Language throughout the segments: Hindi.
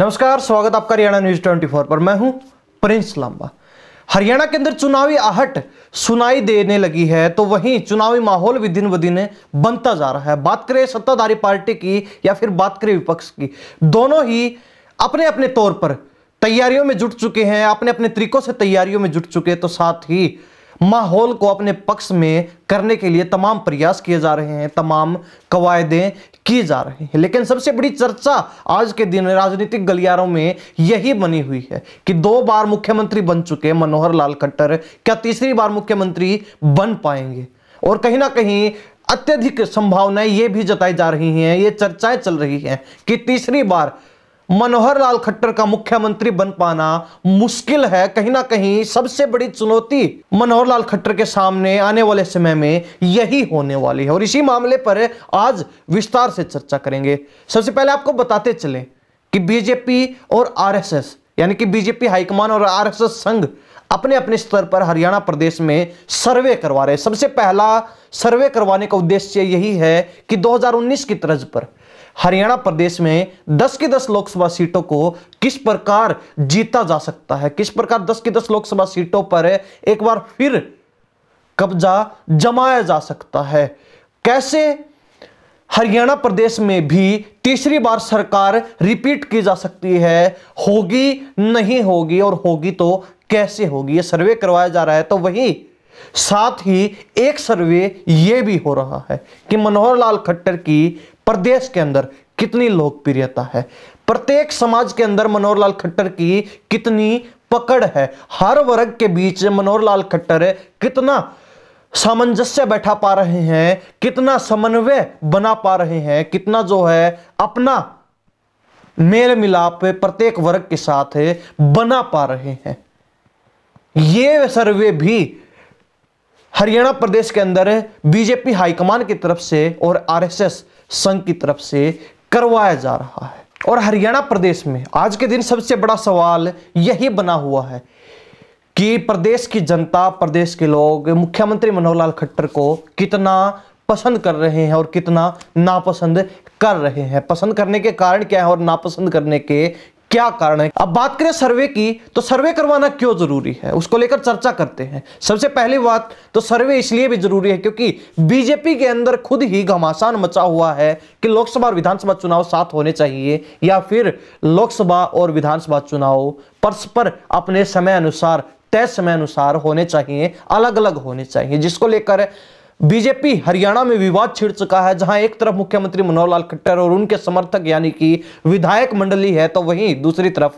नमस्कार स्वागत आपका हरियाणा न्यूज 24 पर मैं हूं प्रिंस लांबा हरियाणा के अंदर चुनावी आहट सुनाई देने लगी है तो वहीं चुनावी माहौल भी दिन ब दिन बनता जा रहा है बात करें सत्ताधारी पार्टी की या फिर बात करें विपक्ष की दोनों ही अपने अपने तौर पर तैयारियों में जुट चुके हैं अपने अपने तरीकों से तैयारियों में जुट चुके हैं तो साथ ही माहौल को अपने पक्ष में करने के लिए तमाम प्रयास किए जा रहे हैं तमाम कवायदें किए जा रहे हैं लेकिन सबसे बड़ी चर्चा आज के दिन राजनीतिक गलियारों में यही बनी हुई है कि दो बार मुख्यमंत्री बन चुके मनोहर लाल खट्टर क्या तीसरी बार मुख्यमंत्री बन पाएंगे और कहीं ना कहीं अत्यधिक संभावनाएं ये भी जताई जा रही हैं ये चर्चाएं चल रही हैं कि तीसरी बार मनोहर लाल खट्टर का मुख्यमंत्री बन पाना मुश्किल है कहीं ना कहीं सबसे बड़ी चुनौती मनोहर लाल खट्टर के सामने आने वाले समय में यही होने वाली है और इसी मामले पर आज विस्तार से चर्चा करेंगे सबसे पहले आपको बताते चलें कि बीजेपी और आरएसएस यानी कि बीजेपी हाईकमान और आरएसएस संघ अपने अपने स्तर पर हरियाणा प्रदेश में सर्वे करवा रहे सबसे पहला सर्वे करवाने का उद्देश्य यही है कि 2019 की तर्ज पर हरियाणा प्रदेश में 10 की 10 लोकसभा सीटों को किस प्रकार जीता जा सकता है किस प्रकार 10 की 10 लोकसभा सीटों पर एक बार फिर कब्जा जमाया जा सकता है कैसे हरियाणा प्रदेश में भी तीसरी बार सरकार रिपीट की जा सकती है होगी नहीं होगी और होगी तो कैसे होगी ये सर्वे करवाया जा रहा है तो वही साथ ही एक सर्वे ये भी हो रहा है कि मनोहर लाल खट्टर की प्रदेश के अंदर कितनी लोकप्रियता है प्रत्येक समाज के अंदर मनोहर लाल खट्टर की कितनी पकड़ है हर वर्ग के बीच मनोहर लाल खट्टर कितना सामंजस्य बैठा पा रहे हैं कितना समन्वय बना पा रहे हैं कितना जो है अपना मेल मिलाप प्रत्येक वर्ग के साथ बना पा रहे हैं ये सर्वे भी हरियाणा प्रदेश के अंदर बीजेपी हाईकमान की तरफ से और आरएसएस संघ की तरफ से करवाया जा रहा है और हरियाणा प्रदेश में आज के दिन सबसे बड़ा सवाल यही बना हुआ है कि प्रदेश की जनता प्रदेश के लोग मुख्यमंत्री मनोहर लाल खट्टर को कितना पसंद कर रहे हैं और कितना नापसंद कर रहे हैं पसंद करने के कारण क्या है और नापसंद करने के क्या कारण है अब बात करें सर्वे की तो सर्वे करवाना क्यों जरूरी है उसको लेकर चर्चा करते हैं सबसे पहली बात तो सर्वे इसलिए भी जरूरी है क्योंकि बीजेपी के अंदर खुद ही घमासान मचा हुआ है कि लोकसभा और विधानसभा चुनाव साथ होने चाहिए या फिर लोकसभा और विधानसभा चुनाव परस्पर अपने समय अनुसार तय समय अनुसार होने चाहिए अलग अलग होने चाहिए जिसको लेकर बीजेपी हरियाणा में विवाद छिड़ चुका है जहां एक तरफ मुख्यमंत्री मनोहर लाल खट्टर और उनके समर्थक यानी कि विधायक मंडली है तो वहीं दूसरी तरफ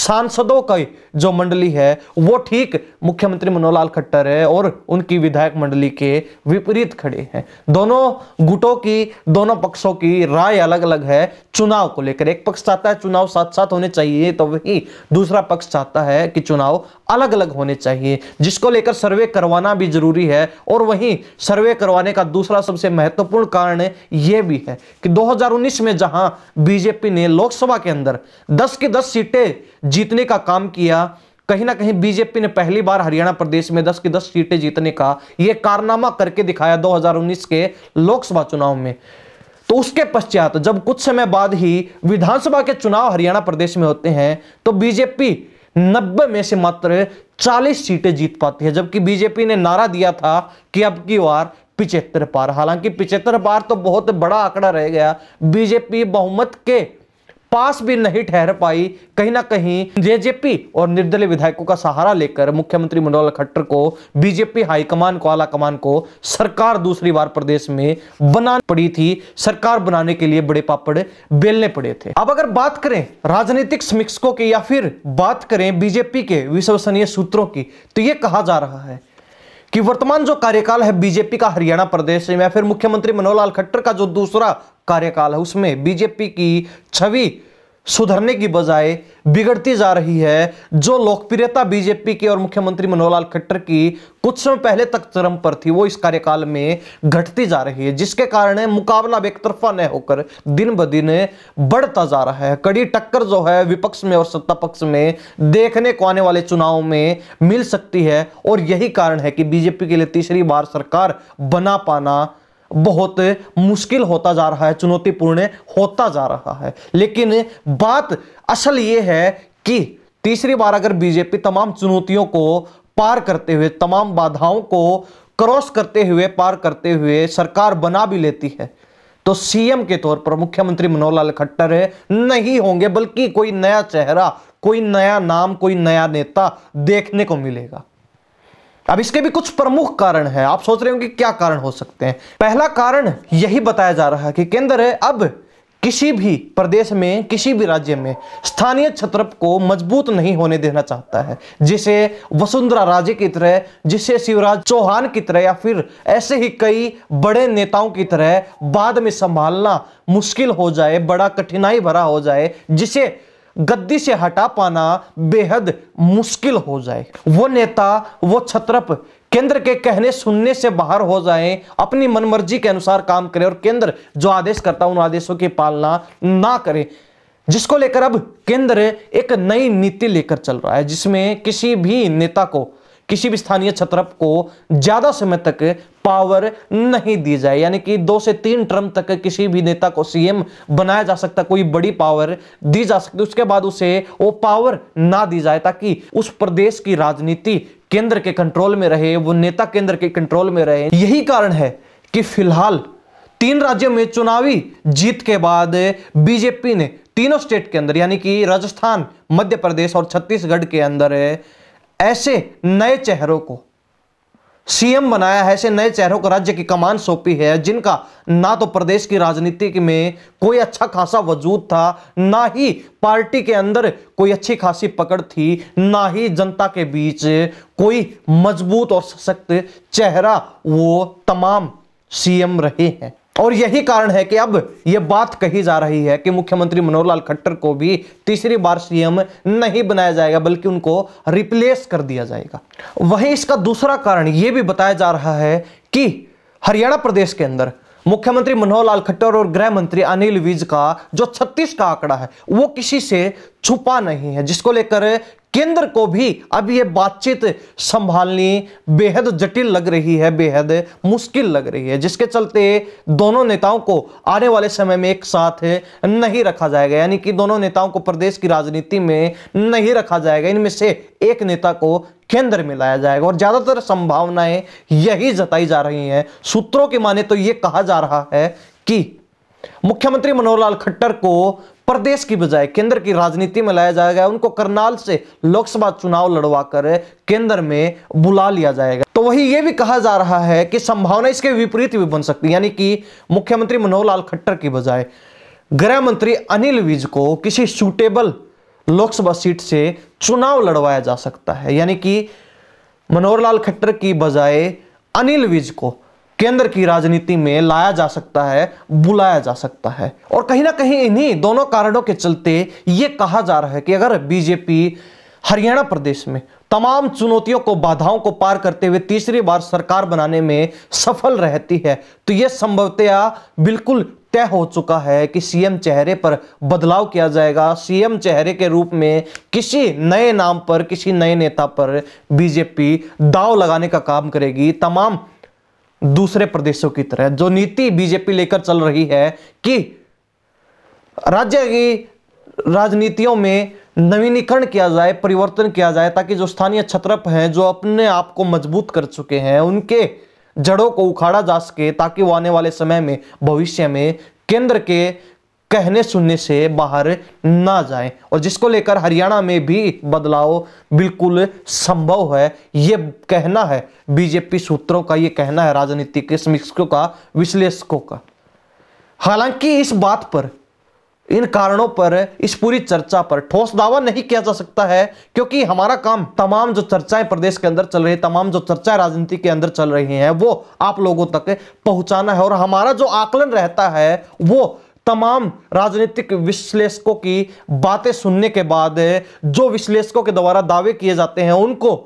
सांसदों की जो मंडली है वो ठीक मुख्यमंत्री मनोहर लाल खट्टर है और उनकी विधायक मंडली के विपरीत खड़े हैं दोनों गुटों की दोनों पक्षों की राय अलग अलग है चुनाव को लेकर एक पक्ष चाहता है चुनाव साथ साथ होने चाहिए तो वहीं दूसरा पक्ष चाहता है कि चुनाव अलग अलग होने चाहिए जिसको लेकर सर्वे करवाना भी जरूरी है और वहीं सर्वे करवाने का दूसरा सबसे महत्वपूर्ण कारण यह भी है कि 2019 में जहां बीजेपी ने लोकसभा के अंदर 10 की 10 सीटें जीतने का काम किया कहीं ना कहीं बीजेपी ने पहली बार हरियाणा प्रदेश में 10 की 10 सीटें जीतने का यह कारनामा करके दिखाया 2019 के लोकसभा चुनाव में तो उसके पश्चात जब कुछ समय बाद ही विधानसभा के चुनाव हरियाणा प्रदेश में होते हैं तो बीजेपी नब्बे में से मात्र चालीस सीटें जीत पाती है जबकि बीजेपी ने नारा दिया था कि अब की बार पिचहत्तर पार हालांकि पिछहत्तर पार तो बहुत बड़ा आंकड़ा रह गया बीजेपी बहुमत के पास भी नहीं ठहर पाई कहीं ना कहीं जेजेपी और निर्दलीय विधायकों का सहारा लेकर मुख्यमंत्री मनोहर खट्टर को बीजेपी हाईकमान को आला कमान को सरकार दूसरी बार प्रदेश में बनानी पड़ी थी सरकार बनाने के लिए बड़े पापड़ बेलने पड़े थे अब अगर बात करें राजनीतिक समीक्षकों की या फिर बात करें बीजेपी के विश्वसनीय सूत्रों की तो यह कहा जा रहा है कि वर्तमान जो कार्यकाल है बीजेपी का हरियाणा प्रदेश में फिर मुख्यमंत्री मनोहर लाल खट्टर का जो दूसरा कार्यकाल है उसमें बीजेपी की छवि सुधरने की बजाय बिगड़ती जा रही है जो लोकप्रियता बीजेपी की और मुख्यमंत्री मनोहर लाल खट्टर की कुछ समय पहले तक चरम पर थी वो इस कार्यकाल में घटती जा रही है जिसके कारण मुकाबला अब एक तरफा न होकर दिन ब दिन बढ़ता जा रहा है कड़ी टक्कर जो है विपक्ष में और सत्ता पक्ष में देखने को आने वाले चुनाव में मिल सकती है और यही कारण है कि बीजेपी के लिए तीसरी बार सरकार बना पाना बहुत मुश्किल होता जा रहा है चुनौतीपूर्ण होता जा रहा है लेकिन बात असल ये है कि तीसरी बार अगर बीजेपी तमाम चुनौतियों को पार करते हुए तमाम बाधाओं को क्रॉस करते हुए पार करते हुए सरकार बना भी लेती है तो सीएम के तौर पर मुख्यमंत्री मनोहर लाल खट्टर नहीं होंगे बल्कि कोई नया चेहरा कोई नया नाम कोई नया नेता देखने को मिलेगा अब इसके भी कुछ प्रमुख कारण हैं आप सोच रहे होंगे क्या कारण हो सकते हैं पहला कारण यही बताया जा रहा है कि केंद्र अब किसी भी प्रदेश में किसी भी राज्य में स्थानीय क्षेत्र को मजबूत नहीं होने देना चाहता है जिसे वसुंधरा राजे की तरह जिसे शिवराज चौहान की तरह या फिर ऐसे ही कई बड़े नेताओं की तरह बाद में संभालना मुश्किल हो जाए बड़ा कठिनाई भरा हो जाए जिसे गद्दी से हटा पाना बेहद मुश्किल हो जाए वो नेता वो छत्रप केंद्र के कहने सुनने से बाहर हो जाए अपनी मनमर्जी के अनुसार काम करें और केंद्र जो आदेश करता उन आदेशों की पालना ना करें जिसको लेकर अब केंद्र एक नई नीति लेकर चल रहा है जिसमें किसी भी नेता को किसी भी स्थानीय छत्रप को ज्यादा समय तक पावर नहीं दी जाए यानी कि दो से तीन टर्म तक किसी भी नेता को सीएम बनाया जा सकता कोई बड़ी पावर दी जा सकती उसके बाद उसे वो पावर ना दी जाए ताकि उस प्रदेश की राजनीति केंद्र के कंट्रोल में रहे वो नेता केंद्र के कंट्रोल में रहे यही कारण है कि फिलहाल तीन राज्यों में चुनावी जीत के बाद बीजेपी ने तीनों स्टेट के अंदर यानी कि राजस्थान मध्य प्रदेश और छत्तीसगढ़ के अंदर ऐसे नए चेहरों को सीएम बनाया है ऐसे नए चेहरों को राज्य की कमान सौंपी है जिनका ना तो प्रदेश की राजनीति में कोई अच्छा खासा वजूद था ना ही पार्टी के अंदर कोई अच्छी खासी पकड़ थी ना ही जनता के बीच कोई मजबूत और सशक्त चेहरा वो तमाम सीएम रहे हैं और यही कारण है कि अब यह बात कही जा रही है कि मुख्यमंत्री मनोहर लाल खट्टर को भी तीसरी बार सीएम नहीं बनाया जाएगा बल्कि उनको रिप्लेस कर दिया जाएगा वहीं इसका दूसरा कारण यह भी बताया जा रहा है कि हरियाणा प्रदेश के अंदर मुख्यमंत्री मनोहर लाल खट्टर और गृह मंत्री अनिल विज का जो 36 का आंकड़ा है वो किसी से छुपा नहीं है जिसको लेकर केंद्र को भी अब ये बातचीत संभालनी बेहद जटिल लग रही है बेहद मुश्किल लग रही है जिसके चलते दोनों नेताओं को आने वाले समय में एक साथ नहीं रखा जाएगा यानी कि दोनों नेताओं को प्रदेश की राजनीति में नहीं रखा जाएगा इनमें से एक नेता को केंद्र में लाया जाएगा और ज्यादातर संभावनाएं यही जताई जा रही हैं सूत्रों की माने तो यह कहा जा रहा है कि मुख्यमंत्री मनोहर लाल खट्टर को प्रदेश की बजाय केंद्र की राजनीति में लाया जाएगा उनको करनाल से लोकसभा चुनाव लड़वाकर केंद्र में बुला लिया जाएगा तो वही ये भी कहा जा रहा है कि संभावना इसके विपरीत भी बन सकती है यानी कि मुख्यमंत्री मनोहर लाल खट्टर की बजाय गृह मंत्री अनिल विज को किसी सूटेबल लोकसभा सीट से चुनाव लड़वाया जा सकता है यानी कि मनोहर लाल खट्टर की बजाय अनिल विज को केंद्र की राजनीति में लाया जा सकता है बुलाया जा सकता है और कहीं ना कहीं इन्हीं दोनों कारणों के चलते ये कहा जा रहा है कि अगर बीजेपी हरियाणा प्रदेश में तमाम चुनौतियों को बाधाओं को पार करते हुए तीसरी बार सरकार बनाने में सफल रहती है तो यह संभवतया बिल्कुल तय हो चुका है कि सीएम चेहरे पर बदलाव किया जाएगा सीएम चेहरे के रूप में किसी नए नाम पर किसी नए नेता पर बीजेपी दाव लगाने का काम करेगी तमाम दूसरे प्रदेशों की तरह जो नीति बीजेपी लेकर चल रही है कि राज्य की राजनीतियों में नवीनीकरण किया जाए परिवर्तन किया जाए ताकि जो स्थानीय छत्रप हैं जो अपने आप को मजबूत कर चुके हैं उनके जड़ों को उखाड़ा जा सके ताकि वो आने वाले समय में भविष्य में केंद्र के कहने सुनने से बाहर ना जाएं और जिसको लेकर हरियाणा में भी बदलाव बिल्कुल संभव है ये कहना है बीजेपी सूत्रों का ये कहना है राजनीतिक समीक्षकों का विश्लेषकों का हालांकि इस बात पर इन कारणों पर इस पूरी चर्चा पर ठोस दावा नहीं किया जा सकता है क्योंकि हमारा काम तमाम जो चर्चाएं प्रदेश के अंदर चल रही है तमाम जो चर्चाएं राजनीति के अंदर चल रही हैं वो आप लोगों तक पहुंचाना है और हमारा जो आकलन रहता है वो तमाम राजनीतिक विश्लेषकों की बातें सुनने के बाद जो विश्लेषकों के द्वारा दावे किए जाते हैं उनको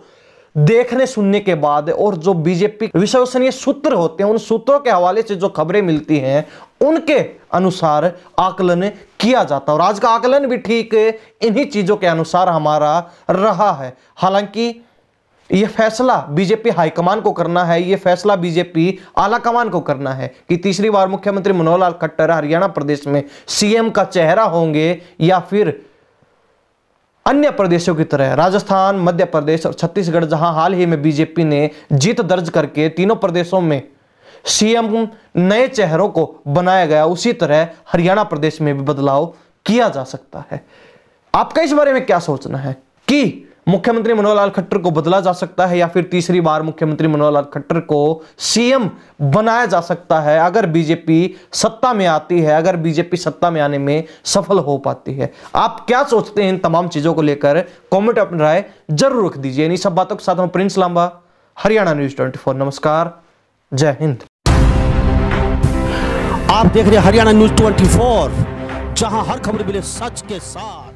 देखने सुनने के बाद और जो बीजेपी विश्वसनीय सूत्र होते हैं उन सूत्रों के हवाले से जो खबरें मिलती हैं उनके अनुसार आकलन किया जाता है और आज का आकलन भी ठीक इन्हीं चीजों के अनुसार हमारा रहा है हालांकि ये फैसला बीजेपी हाईकमान को करना है ये फैसला बीजेपी आला कमान को करना है कि तीसरी बार मुख्यमंत्री मनोहर लाल खट्टर हरियाणा प्रदेश में सीएम का चेहरा होंगे या फिर अन्य प्रदेशों की तरह राजस्थान मध्य प्रदेश और छत्तीसगढ़ जहां हाल ही में बीजेपी ने जीत दर्ज करके तीनों प्रदेशों में सीएम नए चेहरों को बनाया गया उसी तरह हरियाणा प्रदेश में भी बदलाव किया जा सकता है आपका इस बारे में क्या सोचना है कि मुख्यमंत्री मनोहर लाल खट्टर को बदला जा सकता है या फिर तीसरी बार मुख्यमंत्री मनोहर लाल खट्टर को सीएम बनाया जा सकता है अगर बीजेपी सत्ता में आती है अगर बीजेपी सत्ता में आने में सफल हो पाती है आप क्या सोचते हैं इन तमाम चीजों को लेकर कॉमेंट अपनी राय जरूर रख दीजिए इन सब बातों के साथ हम Prince Lamba Haryana news twenty नमस्कार जय हिंद आप देख रहे हरियाणा न्यूज फोर जहां हर खबर मिले सच के साथ